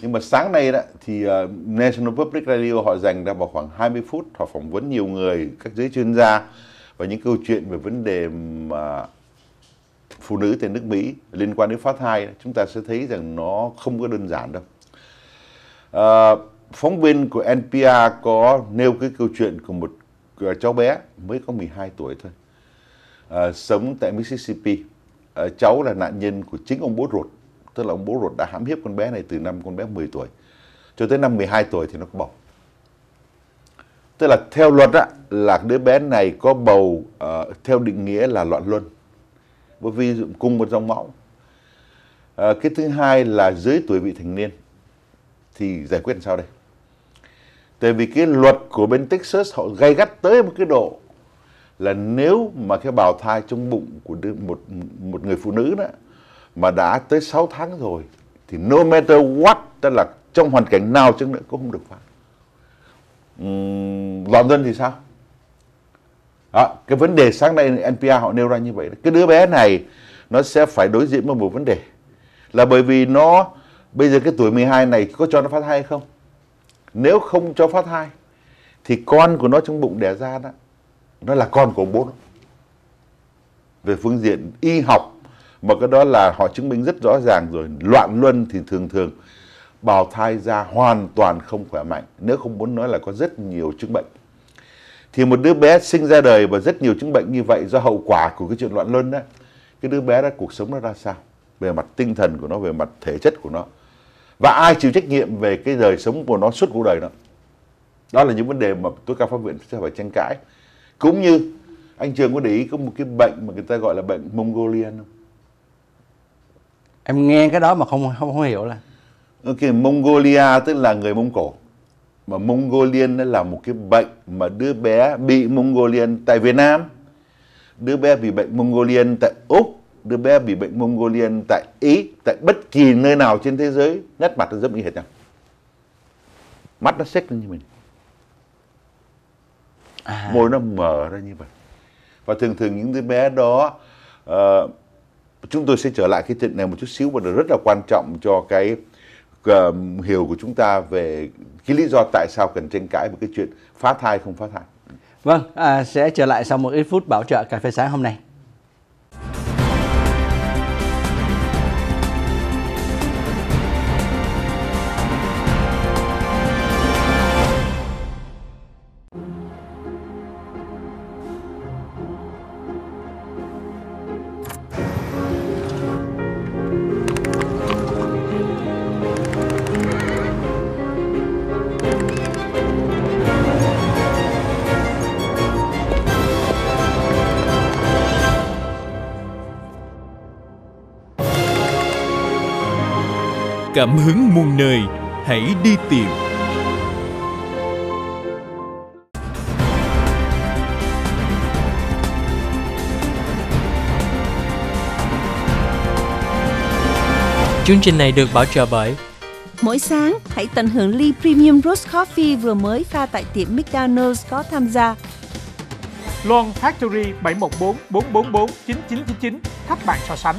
nhưng mà sáng nay đó thì uh, National Public Radio họ dành ra vào khoảng 20 phút họ phỏng vấn nhiều người các giới chuyên gia và những câu chuyện về vấn đề mà phụ nữ tại nước Mỹ liên quan đến phá thai chúng ta sẽ thấy rằng nó không có đơn giản đâu. uh, phóng viên của NPR có nêu cái câu chuyện của một ờ, cháu bé mới có 12 tuổi thôi à, sống tại Mississippi. À, cháu là nạn nhân của chính ông bố ruột tức là ông bố ruột đã hãm hiếp con bé này từ năm con bé 10 tuổi cho tới năm 12 tuổi thì nó có bầu tức là theo luật á, là đứa bé này có bầu uh, theo định nghĩa là loạn luân bởi vì cùng một dòng máu à, cái thứ hai là dưới tuổi vị thành niên thì giải quyết làm sao đây tại vì cái luật của bên Texas họ gay gắt tới một cái độ là nếu mà cái bào thai trong bụng của một một người phụ nữ đó mà đã tới 6 tháng rồi thì no matter what tức là trong hoàn cảnh nào chứ nữa cũng không được phá uhm, London thì sao đó, cái vấn đề sáng nay NPR họ nêu ra như vậy cái đứa bé này nó sẽ phải đối diện với một vấn đề là bởi vì nó bây giờ cái tuổi 12 này có cho nó phát thai hay không nếu không cho phát thai thì con của nó trong bụng đẻ ra đó nó là con của bố nó về phương diện y học mà cái đó là họ chứng minh rất rõ ràng rồi loạn luân thì thường thường bào thai ra hoàn toàn không khỏe mạnh nếu không muốn nói là có rất nhiều chứng bệnh thì một đứa bé sinh ra đời và rất nhiều chứng bệnh như vậy do hậu quả của cái chuyện loạn luân đó cái đứa bé đó cuộc sống nó ra sao về mặt tinh thần của nó về mặt thể chất của nó và ai chịu trách nhiệm về cái đời sống của nó suốt cuộc đời đó đó là những vấn đề mà tôi cao pháp viện sẽ phải tranh cãi cũng như anh trường có để ý có một cái bệnh mà người ta gọi là bệnh mongolian không em nghe cái đó mà không không, không hiểu là ok Mongolia tức là người Mông Cổ mà Mongolian là một cái bệnh mà đứa bé bị Mongolian tại Việt Nam đứa bé bị bệnh Mongolian tại Úc đứa bé bị bệnh Mongolian tại Ý tại bất kỳ nơi nào trên thế giới nét mặt nó giống như hệt nhau mắt nó xếch lên như mình à. môi nó mở ra như vậy và thường thường những đứa bé đó uh, chúng tôi sẽ trở lại cái chuyện này một chút xíu và nó rất là quan trọng cho cái uh, hiểu của chúng ta về cái lý do tại sao cần tranh cãi về cái chuyện phá thai không phá thai. Vâng, à, sẽ trở lại sau một ít phút bảo trợ cà phê sáng hôm nay. cảm hứng muôn nơi, hãy đi tìm. Chương trình này được bảo trợ bởi Mỗi sáng, hãy tận hưởng ly Premium Roast Coffee vừa mới pha tại tiệm McDonald's có tham gia. Loan Factory 714 444 9999 thách bạn so sánh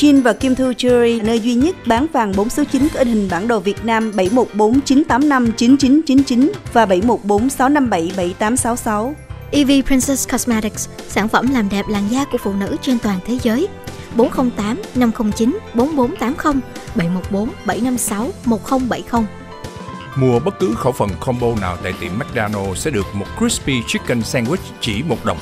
Chin và Kim Thu Jewelry, nơi duy nhất bán vàng 4 số 9 có in hình bản đồ Việt Nam 7149859999 và 7146577866. EV Princess Cosmetics, sản phẩm làm đẹp làn da của phụ nữ trên toàn thế giới. 408 509 4480 714 756 1070. Mua bất cứ khẩu phần combo nào tại tiệm McDonald's sẽ được một crispy chicken sandwich chỉ một đồng.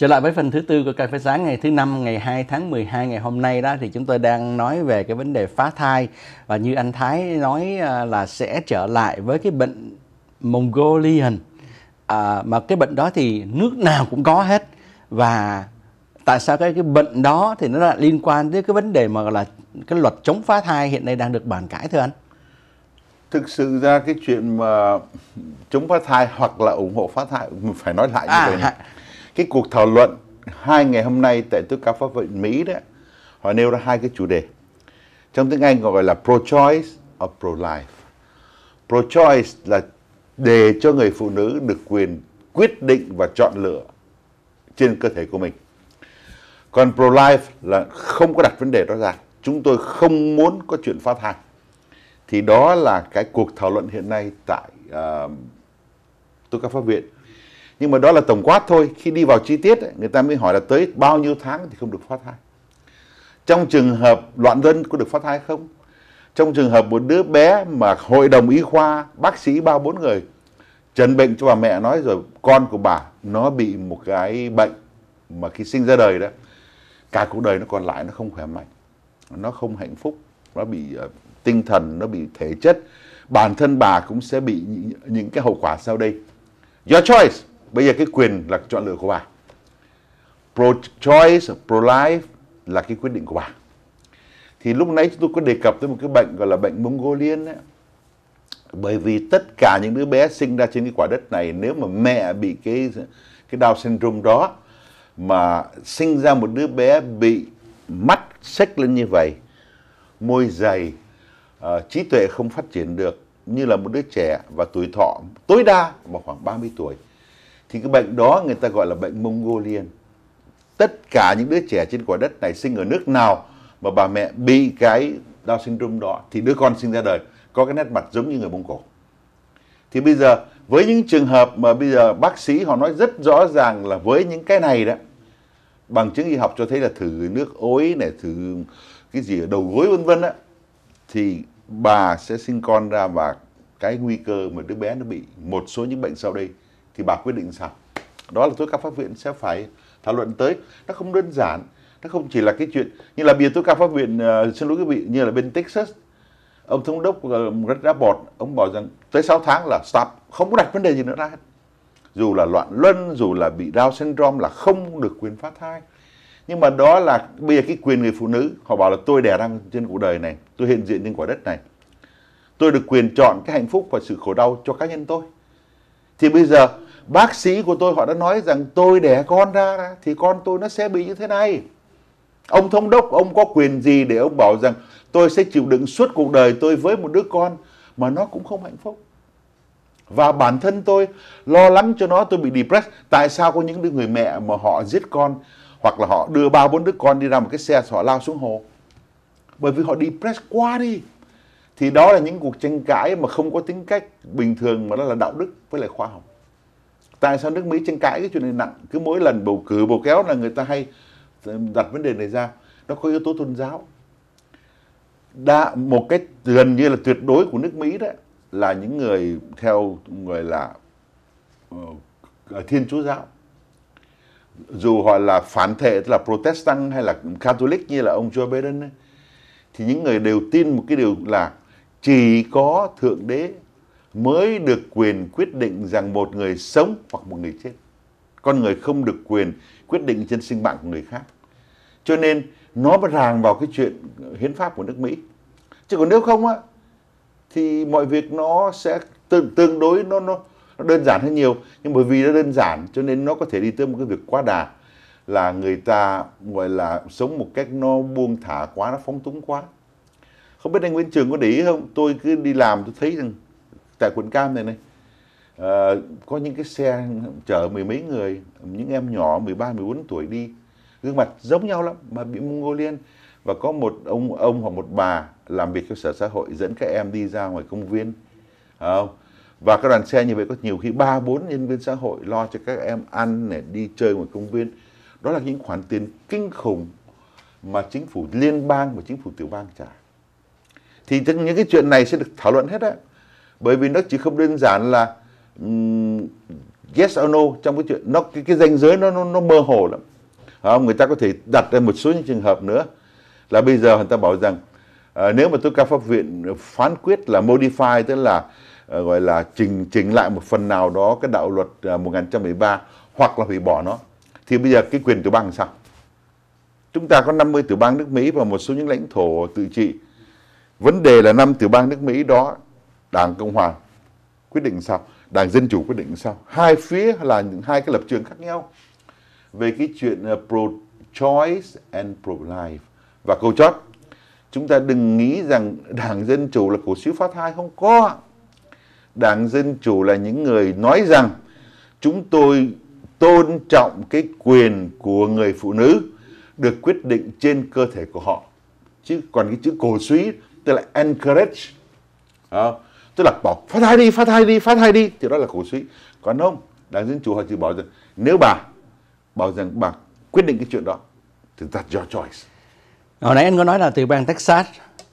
Trở lại với phần thứ tư của cà phê sáng ngày thứ năm ngày 2 tháng 12 ngày hôm nay đó thì chúng tôi đang nói về cái vấn đề phá thai và như anh Thái nói à, là sẽ trở lại với cái bệnh Mongolian à, mà cái bệnh đó thì nước nào cũng có hết và tại sao cái cái bệnh đó thì nó lại liên quan đến cái vấn đề mà gọi là cái luật chống phá thai hiện nay đang được bàn cãi thưa anh? thực sự ra cái chuyện mà chống phá thai hoặc là ủng hộ phá thai phải nói lại như à, vậy này cái cuộc thảo luận hai ngày hôm nay tại tứ cao pháp viện Mỹ đó họ nêu ra hai cái chủ đề trong tiếng Anh gọi là pro-choice or pro-life pro-choice là để cho người phụ nữ được quyền quyết định và chọn lựa trên cơ thể của mình còn pro-life là không có đặt vấn đề đó ra chúng tôi không muốn có chuyện phá thai thì đó là cái cuộc thảo luận hiện nay tại uh, ờ, tư các pháp viện nhưng mà đó là tổng quát thôi khi đi vào chi tiết người ta mới hỏi là tới bao nhiêu tháng thì không được phá thai trong trường hợp loạn dân có được phá thai không trong trường hợp một đứa bé mà hội đồng y khoa bác sĩ ba bốn người trần bệnh cho bà mẹ nói rồi con của bà nó bị một cái bệnh mà khi sinh ra đời đó cả cuộc đời nó còn lại nó không khỏe mạnh nó không hạnh phúc nó bị uh, tinh thần nó bị thể chất bản thân bà cũng sẽ bị những, những cái hậu quả sau đây your choice Bây giờ cái quyền là chọn lựa của bà. Pro-choice, pro-life là cái quyết định của bà. Thì lúc nãy chúng tôi có đề cập tới một cái bệnh gọi là bệnh Mongolian ấy. Bởi vì tất cả những đứa bé sinh ra trên cái quả đất này nếu mà mẹ bị cái cái Down syndrome đó mà sinh ra một đứa bé bị mắt xếch lên như vậy, môi dày, uh, trí tuệ không phát triển được như là một đứa trẻ và tuổi thọ tối đa vào khoảng 30 tuổi thì cái bệnh đó người ta gọi là bệnh Mongolian. Tất cả những đứa trẻ trên quả đất này sinh ở nước nào mà bà mẹ bị cái Down syndrome đó thì đứa con sinh ra đời có cái nét mặt giống như người Mông Cổ. Thì bây giờ với những trường hợp mà bây giờ bác sĩ họ nói rất rõ ràng là với những cái này đó bằng chứng y học cho thấy là thử nước ối này thử cái gì ở đầu gối vân vân á thì bà sẽ sinh con ra và cái nguy cơ mà đứa bé nó bị một số những bệnh sau đây thì bà quyết định sao đó là tôi các pháp viện sẽ phải thảo luận tới nó không đơn giản nó không chỉ là cái chuyện như là bìa tôi các pháp viện uh, xin lỗi quý vị như là bên Texas ông thống đốc uh, đã bọt ông bảo rằng tới 6 tháng là stop không có đặt vấn đề gì nữa ra hết dù là loạn luân dù là bị Down syndrome là không được quyền phá thai nhưng mà đó là bây giờ cái quyền người phụ nữ họ bảo là tôi đẻ ra trên cuộc đời này tôi hiện diện trên quả đất này tôi được quyền chọn cái hạnh phúc và sự khổ đau cho cá nhân tôi thì bây giờ bác sĩ của tôi họ đã nói rằng tôi đẻ con ra thì con tôi nó sẽ bị như thế này ông thống đốc ông có quyền gì để ông bảo rằng tôi sẽ chịu đựng suốt cuộc đời tôi với một đứa con mà nó cũng không hạnh phúc và bản thân tôi lo lắng cho nó tôi bị depressed tại sao có những người mẹ mà họ giết con hoặc là họ đưa ba bốn đứa con đi ra một cái xe họ lao xuống hồ bởi vì họ depressed quá đi thì đó là những cuộc tranh cãi mà không có tính cách bình thường mà nó là đạo đức với lại khoa học tại sao nước mỹ tranh cãi cái chuyện này nặng cứ mỗi lần bầu cử bầu kéo là người ta hay đặt vấn đề này ra nó có yếu tố tôn giáo đã một cái gần như là tuyệt đối của nước mỹ đấy là những người theo người là uh, thiên chúa giáo dù họ là phản thể tức là protestant hay là catholic như là ông joe biden ấy, thì những người đều tin một cái điều là chỉ có Thượng Đế mới được quyền quyết định rằng một người sống hoặc một người chết. Con người không được quyền quyết định trên sinh mạng của người khác. Cho nên nó mới ràng vào cái chuyện hiến pháp của nước Mỹ. Chứ còn nếu không á, thì mọi việc nó sẽ tương, tương đối nó, nó nó đơn giản hơn nhiều. Nhưng bởi vì nó đơn giản cho nên nó có thể đi tới một cái việc quá đà là người ta gọi là sống một cách nó buông thả quá, nó phóng túng quá không biết anh Nguyễn Trường có để ý không tôi cứ đi làm tôi thấy rằng tại quận cam này này à, có những cái xe chở mười mấy người những em nhỏ 13 14 tuổi đi gương mặt giống nhau lắm mà bị Mongolian và có một ông ông hoặc một bà làm việc cho sở xã hội dẫn các em đi ra ngoài công viên ờ, không? và các đoàn xe như vậy có nhiều khi ba bốn nhân viên xã hội lo cho các em ăn này đi chơi ngoài công viên đó là những khoản tiền kinh khủng mà chính phủ liên bang và chính phủ tiểu bang trả thì những cái chuyện này sẽ được thảo luận hết đấy bởi vì nó chỉ không đơn giản là um, yes or no trong cái chuyện nó cái, cái danh giới nó nó, nó mơ hồ lắm à, người ta có thể đặt ra một số những trường hợp nữa là bây giờ người ta bảo rằng à, nếu mà tôi cao pháp viện phán quyết là modify tức là à, gọi là chỉnh chỉnh lại một phần nào đó cái đạo luật à, 1913 hoặc là hủy bỏ nó thì bây giờ cái quyền tiểu bang sao chúng ta có 50 tiểu bang nước Mỹ và một số những lãnh thổ tự trị Vấn đề là năm tiểu bang nước Mỹ đó Đảng Cộng Hòa quyết định sao? Đảng Dân Chủ quyết định sao? Hai phía là những hai cái lập trường khác nhau về cái chuyện ờ, pro-choice and pro-life. Và câu chót, chúng ta đừng nghĩ rằng Đảng Dân Chủ là cổ xíu phát thai, không có. Đảng Dân Chủ là những người nói rằng chúng tôi tôn trọng cái quyền của người phụ nữ được quyết định trên cơ thể của họ. Chứ còn cái chữ cổ suý tức là encourage à, tức là bảo phá thai đi phá thai đi phá thai đi thì đó là cổ suý còn không đảng dân chủ họ chỉ bảo rằng nếu bà bảo rằng bà quyết định cái chuyện đó thì that's your choice hồi nãy anh có nói là tiểu bang Texas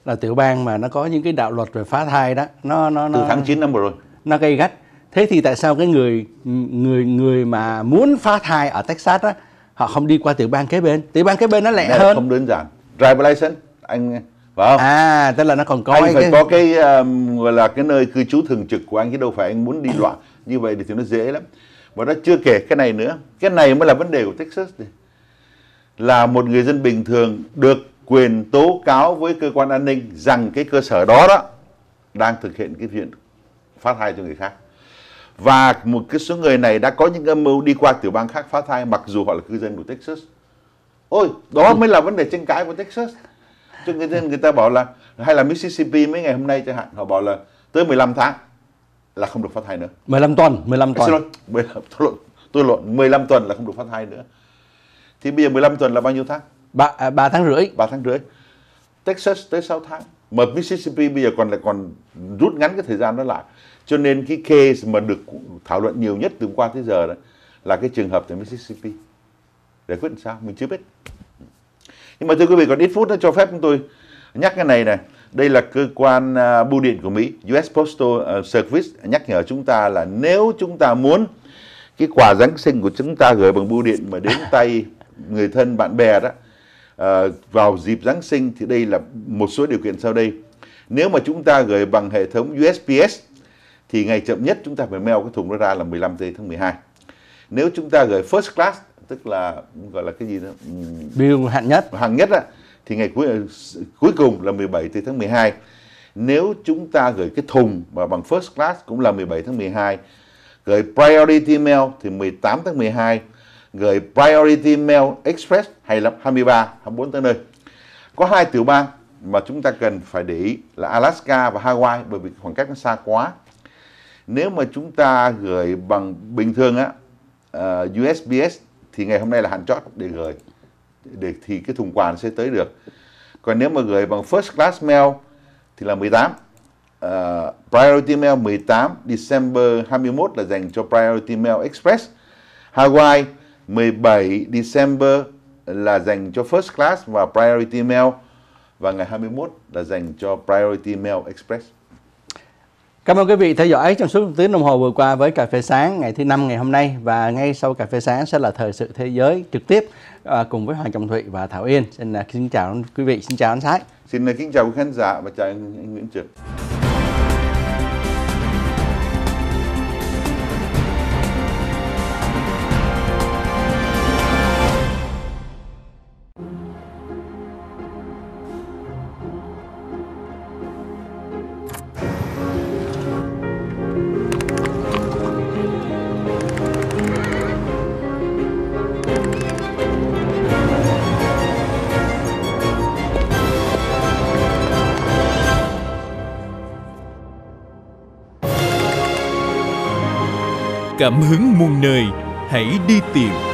là tiểu bang mà nó có những cái đạo luật về phá thai đó nó nó nó từ tháng 9 năm vừa rồi nó gây gắt thế thì tại sao cái người người người mà muốn phá thai ở Texas đó họ không đi qua tiểu bang kế bên tiểu bang kế bên nó lẹ hơn không đơn giản driver license anh phải không à tức là nó còn có anh phải cái... có cái um, gọi là cái nơi cư trú thường trực của anh chứ đâu phải anh muốn đi ừ. loạn như vậy thì nó dễ lắm và nó chưa kể cái này nữa cái này mới là vấn đề của Texas này là một người dân bình thường được quyền tố cáo với cơ quan an ninh rằng cái cơ sở đó đó đang thực hiện cái chuyện phá thai cho người khác và một cái số người này đã có những âm mưu đi qua tiểu bang khác phá thai mặc dù họ là cư dân của Texas ôi đó ừ. mới là vấn đề tranh cãi của Texas cho nên người ta bảo là hay là Mississippi mấy ngày hôm nay chẳng hạn họ bảo là tới 15 tháng là không được phát thai nữa 15 tuần 15 tuần à, xin lỗi 15, tôi lộn tôi lộn 15 tuần là không được phát thai nữa thì bây giờ 15 tuần là bao nhiêu tháng ba à, 3 tháng rưỡi 3 tháng rưỡi Texas tới 6 tháng mà Mississippi bây giờ còn lại còn rút ngắn cái thời gian đó lại cho nên cái case mà được thảo luận nhiều nhất từ qua tới giờ đó là cái trường hợp tại Mississippi giải quyết làm sao mình chưa biết nhưng mà thưa quý vị còn ít phút nữa cho phép chúng tôi nhắc cái này này. Đây là cơ quan à, bưu điện của Mỹ, US Postal à, Service nhắc nhở chúng ta là nếu chúng ta muốn cái quà Giáng sinh của chúng ta gửi bằng bưu điện mà đến [LAUGHS] tay người thân bạn bè đó à, vào dịp Giáng sinh thì đây là một số điều kiện sau đây. Nếu mà chúng ta gửi bằng hệ thống USPS thì ngày chậm nhất chúng ta phải mail cái thùng đó ra là 15 tháng 12. Nếu chúng ta gửi first class tức là gọi là cái gì đó ừ, bill hạn nhất hạn nhất á thì ngày cuối cuối cùng là 17 tháng 12 nếu chúng ta gửi cái thùng mà bằng first class cũng là 17 tháng 12 gửi priority mail thì 18 tháng 12 gửi priority mail express hay là 23 24 tới nơi có hai tiểu bang mà chúng ta cần phải để ý là Alaska và Hawaii bởi vì khoảng cách nó xa quá nếu mà chúng ta gửi bằng bình thường á uh, ờ, USPS thì ngày hôm nay là hạn chót để gửi để thì cái thùng quà sẽ tới được còn nếu mà gửi bằng first class mail thì là 18 uh, ờ, priority mail 18 December 21 là dành cho priority mail express Hawaii 17 December là dành cho first class và priority mail và ngày 21 là dành cho priority mail express Cảm ơn quý vị theo dõi trong suốt tiếng đồng hồ vừa qua với Cà phê sáng ngày thứ năm ngày hôm nay và ngay sau Cà phê sáng sẽ là thời sự thế giới trực tiếp à, cùng với Hoàng Trọng Thụy và Thảo Yên. Xin, xin à, chào quý vị, xin chào anh sái Xin kính chào quý khán giả và chào Nguyễn Trực. cảm hứng muôn nơi hãy đi tìm